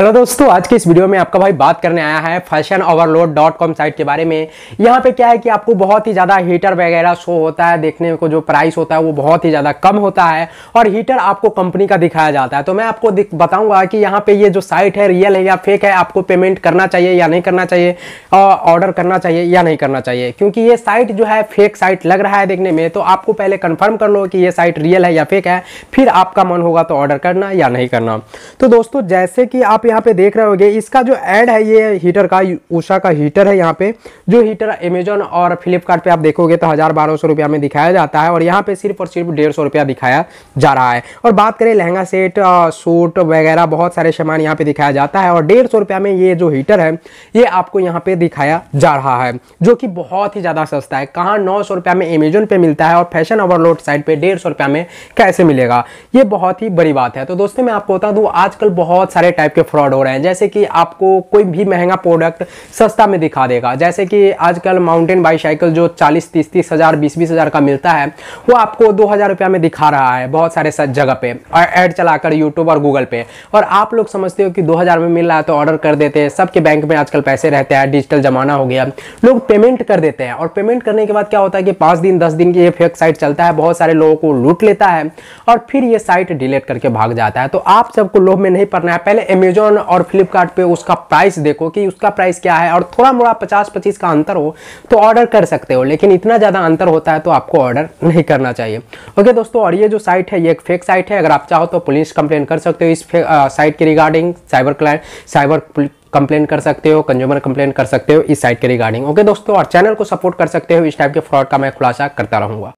hello दोस्तों आज के इस वीडियो में आपका भाई बात करने आया है fashion overload dot com site के बारे में यहाँ पे क्या है कि आपको बहुत ही ज़्यादा हीटर वगैरह शो होता है देखने को जो प्राइस होता है वो बहुत ही ज़्यादा कम होता है और हीटर आपको कंपनी का दिखाया जाता है तो मैं आपको बताऊँगा कि यहाँ पे ये जो साइट है रियल है या फेक है आपको पेमेंट करना चाहिए या नहीं करना चाहिए ऑर्डर करना चाहिए या नहीं करना चाहिए क्योंकि ये साइट जो है फेक साइट लग रहा है देखने में तो आपको पहले कन्फर्म कर लो कि ये साइट रियल है या फेक है फिर आपका मन होगा तो ऑर्डर करना या नहीं करना तो दोस्तों जैसे कि आप यहाँ पे देख रहे होगे इसका जो ऐड है ये हीटर का उषा का हीटर है यहाँ पे जो हीटर अमेजोन और फ्लिपकार्ट आप देखोगे तो हज़ार बारह सौ रुपया में दिखाया जाता है और यहाँ पे सिर्फ और सिर्फ डेढ़ सौ रुपया दिखाया जा रहा है और बात करें लहंगा सेट सूट वगैरह बहुत सारे सामान यहाँ पे दिखाया जाता है और डेढ़ सौ रुपया में ये जो हीटर है ये आपको यहाँ पे दिखाया जा रहा है जो कि बहुत ही ज़्यादा सस्ता है कहाँ नौ सौ रुपया में अमेजोन पे मिलता है और फैशन ओवरलोड साइट पे डेढ़ सौ रुपया में कैसे मिलेगा ये बहुत ही बड़ी बात है तो दोस्तों मैं आपको बता दूँ आजकल बहुत सारे टाइप के फ्रॉड हो रहे हैं जैसे कि आपको कोई भी महंगा प्रोडक्ट सस्ता में दिखा देगा जैसे कि आजकल माउंटेन बाईसाइकिल जो चालीस तीस तीस हज़ार बीस बीस हज़ार का मिलता है वो आपको दो हज़ार रुपया में दिखा रहा है बहुत सारे जगह पे और ऐड चलाकर यूट्यूब और गूगल पे और आप लोग समझते हो कि दो हज़ार में मिल रहा है तो ऑर्डर कर देते हैं सबके बैंक में आजकल पैसे रहते हैं डिजिटल ज़माना हो गया लोग पेमेंट कर देते हैं और पेमेंट करने के बाद क्या होता है कि पाँच दिन दस दिन की ये फेक साइट चलता है बहुत सारे लोगों को लूट लेता है और फिर ये साइट डिलीट करके भाग जाता है तो आप सबको लोभ में नहीं पड़ना है पहले अमेजोन अमेजोन और फ्लिपकार्ट पे उसका प्राइस देखो कि उसका प्राइस क्या है और थोड़ा मोड़ा पचास पच्चीस का अंतर हो तो ऑर्डर कर सकते हो लेकिन इतना ज़्यादा अंतर होता है तो आपको ऑर्डर नहीं करना चाहिए ओके दोस्तों और ये जो साइट है ये एक फेक साइट है अगर आप चाहो तो पुलिस कंप्लेन कर सकते हो इस साइट के regarding cyber client cyber complain कर सकते हो कंज्यूमर कंप्लेन कर सकते हो इस साइट के रिगार्डिंग ओके दोस्तों और चैनल को सपोर्ट कर सकते हो इस टाइप के फ्रॉड का मैं खुलासा करता रहूँगा